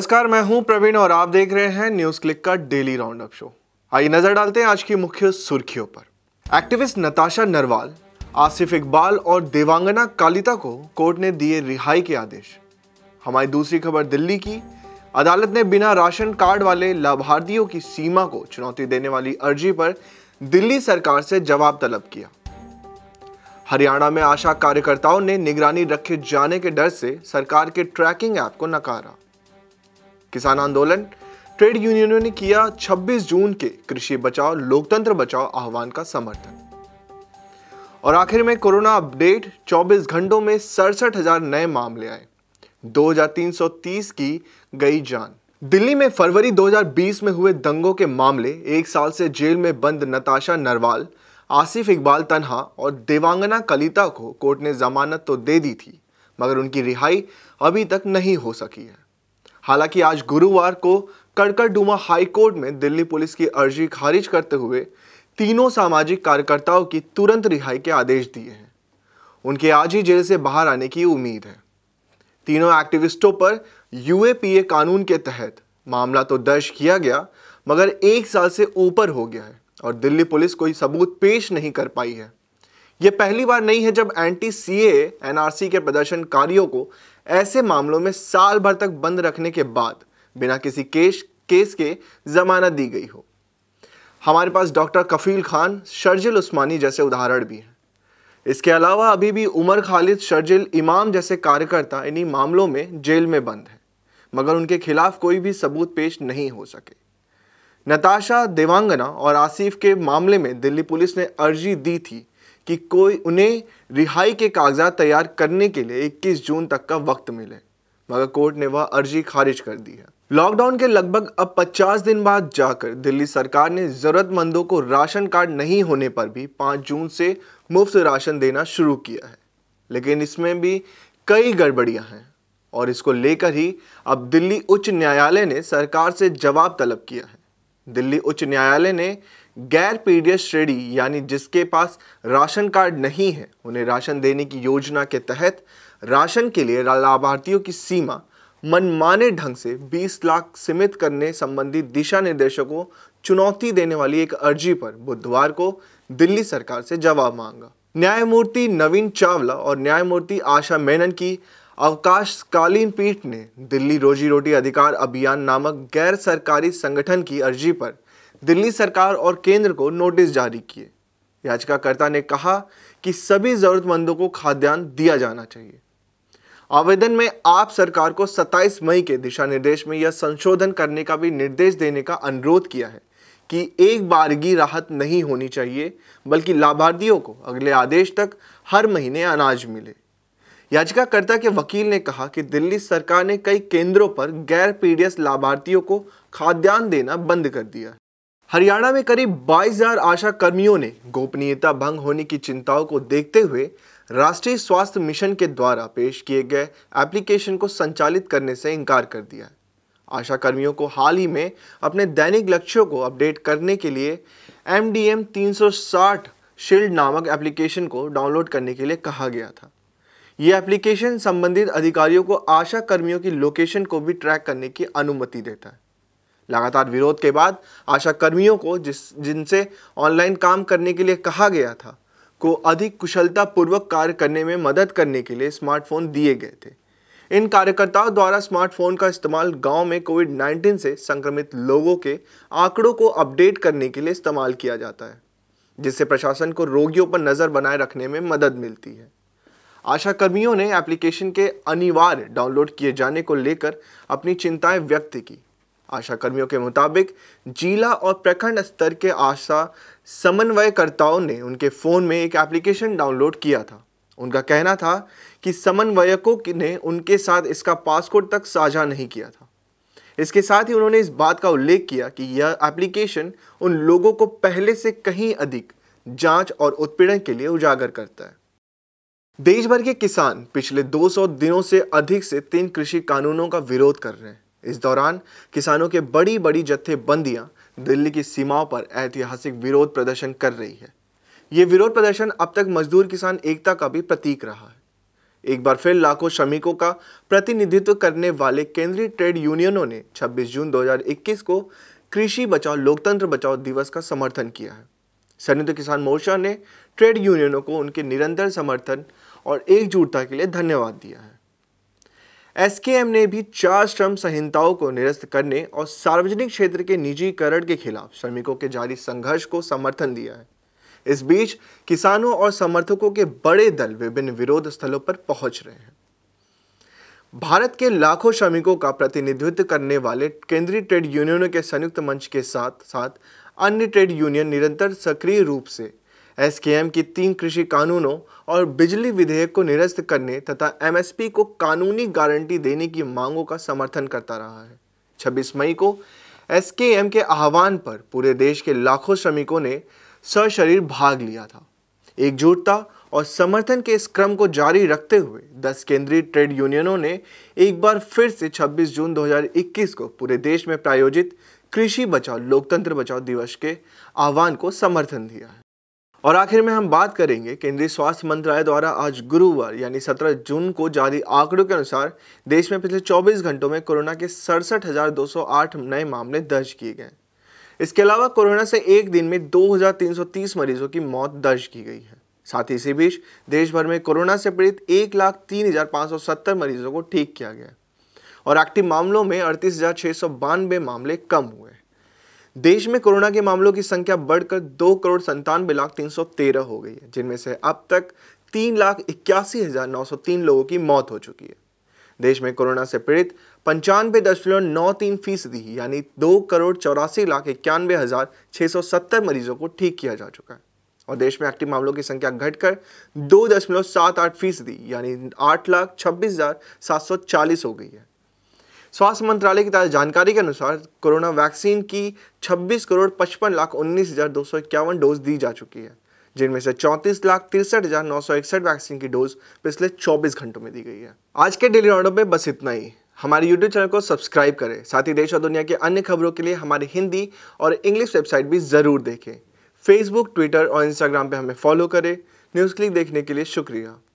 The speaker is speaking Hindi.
नमस्कार मैं हूं प्रवीण और आप देख रहे हैं न्यूज क्लिक का डेली राउंड अप शो आइए नजर डालते हैं आज की मुख्य सुर्खियों पर एक्टिविस्ट नताशा नरवाल आसिफ इकबाल और देवांगना कालिता को कोर्ट ने दिए रिहाई के आदेश हमारी दूसरी खबर दिल्ली की अदालत ने बिना राशन कार्ड वाले लाभार्थियों की सीमा को चुनौती देने वाली अर्जी पर दिल्ली सरकार से जवाब तलब किया हरियाणा में आशा कार्यकर्ताओं ने निगरानी रखे जाने के डर से सरकार के ट्रैकिंग ऐप को नकारा किसान आंदोलन ट्रेड यूनियनों ने किया 26 जून के कृषि बचाओ लोकतंत्र बचाओ आह्वान का समर्थन और आखिर में कोरोना अपडेट 24 घंटों में सड़सठ हजार नए मामले आए 2330 की गई जान दिल्ली में फरवरी 2020 में हुए दंगों के मामले एक साल से जेल में बंद नताशा नरवाल आसिफ इकबाल तनहा और देवांगना कलिता को कोर्ट ने जमानत तो दे दी थी मगर उनकी रिहाई अभी तक नहीं हो सकी है हालांकि आज गुरुवार को कड़कड़डूमा हाई कोर्ट में दिल्ली पुलिस की अर्जी खारिज करते हुए तीनों सामाजिक कार्यकर्ताओं की तुरंत रिहाई के आदेश दिए हैं उनके आज ही जेल से बाहर आने की उम्मीद है तीनों एक्टिविस्टों पर यूएपीए कानून के तहत मामला तो दर्ज किया गया मगर एक साल से ऊपर हो गया है और दिल्ली पुलिस कोई सबूत पेश नहीं कर पाई है यह पहली बार नहीं है जब एंटी सी एनआरसी के प्रदर्शनकारियों को ऐसे मामलों में साल भर तक बंद रखने के बाद बिना किसी केस केस के जमानत दी गई हो हमारे पास डॉक्टर कफील खान शर्जिल उस्मानी जैसे उदाहरण भी हैं इसके अलावा अभी भी उमर खालिद शर्जिल इमाम जैसे कार्यकर्ता इन्हीं मामलों में जेल में बंद हैं मगर उनके खिलाफ कोई भी सबूत पेश नहीं हो सके नताशा देवांगना और आसिफ के मामले में दिल्ली पुलिस ने अर्जी दी थी कि कोई उन्हें रिहाई के कागजात तैयार करने के लिए 21 जून तक का वक्त मिले मगर कोर्ट ने वह अर्जी खारिज कर दी है लॉकडाउन के लगभग अब 50 दिन बाद जाकर दिल्ली सरकार ने ज़रूरतमंदों को राशन कार्ड नहीं होने पर भी 5 जून से मुफ्त राशन देना शुरू किया है लेकिन इसमें भी कई गड़बड़ियां हैं और इसको लेकर ही अब दिल्ली उच्च न्यायालय ने सरकार से जवाब तलब किया है दिल्ली उच्च न्यायालय ने गैर पीडीएस श्रेणी यानी जिसके पास राशन कार्ड नहीं है उन्हें राशन देने की योजना के तहत राशन के लिए लाभार्थियों की सीमा मनमाने ढंग से 20 लाख सीमित करने संबंधी दिशा निर्देशों को चुनौती देने वाली एक अर्जी पर बुधवार को दिल्ली सरकार से जवाब मांगा न्यायमूर्ति नवीन चावला और न्यायमूर्ति आशा मेनन की अवकाशकालीन पीठ ने दिल्ली रोजी रोटी अधिकार अभियान नामक गैर सरकारी संगठन की अर्जी पर दिल्ली सरकार और केंद्र को नोटिस जारी किए याचिकाकर्ता ने कहा कि सभी ज़रूरतमंदों को खाद्यान्न दिया जाना चाहिए आवेदन में आप सरकार को 27 मई के दिशा निर्देश में यह संशोधन करने का भी निर्देश देने का अनुरोध किया है कि एक बारगी राहत नहीं होनी चाहिए बल्कि लाभार्थियों को अगले आदेश तक हर महीने अनाज मिले याचिकाकर्ता के वकील ने कहा कि दिल्ली सरकार ने कई केंद्रों पर गैर पीडीएस लाभार्थियों को खाद्यान्न देना बंद कर दिया है हरियाणा में करीब 22,000 आशा कर्मियों ने गोपनीयता भंग होने की चिंताओं को देखते हुए राष्ट्रीय स्वास्थ्य मिशन के द्वारा पेश किए गए एप्लीकेशन को संचालित करने से इनकार कर दिया है आशा कर्मियों को हाल ही में अपने दैनिक लक्ष्यों को अपडेट करने के लिए एम डी एम तीन शील्ड नामक एप्लीकेशन को डाउनलोड करने के लिए कहा गया था ये एप्लीकेशन संबंधित अधिकारियों को आशा कर्मियों की लोकेशन को भी ट्रैक करने की अनुमति देता है लगातार विरोध के बाद आशा कर्मियों को जिस जिनसे ऑनलाइन काम करने के लिए कहा गया था को अधिक कुशलतापूर्वक कार्य करने में मदद करने के लिए स्मार्टफोन दिए गए थे इन कार्यकर्ताओं द्वारा स्मार्टफोन का इस्तेमाल गांव में कोविड 19 से संक्रमित लोगों के आंकड़ों को अपडेट करने के लिए इस्तेमाल किया जाता है जिससे प्रशासन को रोगियों पर नज़र बनाए रखने में मदद मिलती है आशा कर्मियों ने एप्लीकेशन के अनिवार्य डाउनलोड किए जाने को लेकर अपनी चिंताएं व्यक्त की आशा कर्मियों के मुताबिक जिला और प्रखंड स्तर के आशा समन्वयकर्ताओं ने उनके फ़ोन में एक एप्लीकेशन डाउनलोड किया था उनका कहना था कि समन्वयकों ने उनके साथ इसका पासकोड तक साझा नहीं किया था इसके साथ ही उन्होंने इस बात का उल्लेख किया कि यह एप्लीकेशन उन लोगों को पहले से कहीं अधिक जांच और उत्पीड़न के लिए उजागर करता है देश भर के किसान पिछले 200 दिनों से अधिक से तीन कृषि कानूनों का विरोध कर रहे हैं इस दौरान किसानों के बड़ी बड़ी जत्थेबंदियां दिल्ली की सीमाओं पर ऐतिहासिक विरोध प्रदर्शन कर रही है ये विरोध प्रदर्शन अब तक मजदूर किसान एकता का भी प्रतीक रहा है एक बार फिर लाखों श्रमिकों का प्रतिनिधित्व करने वाले केंद्रीय ट्रेड यूनियनों ने 26 जून 2021 को कृषि बचाओ लोकतंत्र बचाओ दिवस का समर्थन किया है संयुक्त किसान मोर्चा ने ट्रेड यूनियनों को उनके निरंतर समर्थन और एकजुटता के लिए धन्यवाद दिया है एसकेएम ने भी चार श्रम संहिताओं को निरस्त करने और सार्वजनिक क्षेत्र के निजीकरण के खिलाफ श्रमिकों के जारी संघर्ष को समर्थन दिया है इस बीच किसानों और समर्थकों के बड़े दल विभिन्न विरोध स्थलों पर पहुंच रहे हैं भारत के लाखों श्रमिकों का प्रतिनिधित्व करने वाले केंद्रीय ट्रेड यूनियनों के संयुक्त मंच के साथ साथ अन्य ट्रेड यूनियन निरंतर सक्रिय रूप से एसकेएम की तीन कृषि कानूनों और बिजली विधेयक को निरस्त करने तथा एमएसपी को कानूनी गारंटी देने की मांगों का समर्थन करता रहा है 26 मई को एसकेएम के आह्वान पर पूरे देश के लाखों श्रमिकों ने सशरीर भाग लिया था एकजुटता और समर्थन के इस क्रम को जारी रखते हुए 10 केंद्रीय ट्रेड यूनियनों ने एक बार फिर से 26 जून 2021 को पूरे देश में प्रायोजित कृषि बचाओ लोकतंत्र बचाओ दिवस के आह्वान को समर्थन दिया है और आखिर में हम बात करेंगे केंद्रीय स्वास्थ्य मंत्रालय द्वारा आज गुरुवार यानी 17 जून को जारी आंकड़ों के अनुसार देश में पिछले 24 घंटों में कोरोना के सड़सठ नए मामले दर्ज किए गए इसके अलावा कोरोना से एक दिन में 2,330 मरीजों की मौत दर्ज की गई है साथ ही इसी बीच देश भर में कोरोना से पीड़ित एक लाख तीन हजार पाँच सौ सत्तर मरीजों को ठीक किया गया और एक्टिव मामलों में अड़तीस हजार छः सौ बानवे मामले कम हुए देश में कोरोना के मामलों की संख्या बढ़कर दो करोड़ संतानवे लाख तीन सौ तेरह हो गई है जिनमें से अब तक तीन लाख इक्यासी हजार नौ सौ तीन लोगों की मौत हो चुकी है देश में कोरोना से पीड़ित पंचानवे दशमलव नौ तीन फीसदी यानी दो करोड़ चौरासी लाख इक्यानवे हजार छः सौ सत्तर मरीजों को ठीक किया जा चुका है और देश में एक्टिव मामलों की संख्या घटकर दो दशमलव सात आठ फीसदी यानी आठ लाख छब्बीस हजार सात सौ चालीस हो गई है स्वास्थ्य मंत्रालय की ताज़ा जानकारी के अनुसार कोरोना वैक्सीन की 26 करोड़ पचपन लाख उन्नीस हज़ार दो सौ इक्यावन डोज दी जा चुकी है जिनमें से चौंतीस लाख तिरसठ हज़ार नौ सौ इकसठ वैक्सीन की डोज पिछले 24 घंटों में दी गई है आज के डेली राउंडअप में बस इतना ही हमारे यूट्यूब चैनल को सब्सक्राइब करें साथ ही देश और दुनिया के अन्य खबरों के लिए हमारे हिंदी और इंग्लिश वेबसाइट भी ज़रूर देखें फेसबुक ट्विटर और इंस्टाग्राम पर हमें फॉलो करें न्यूज़ क्लिक देखने के लिए शुक्रिया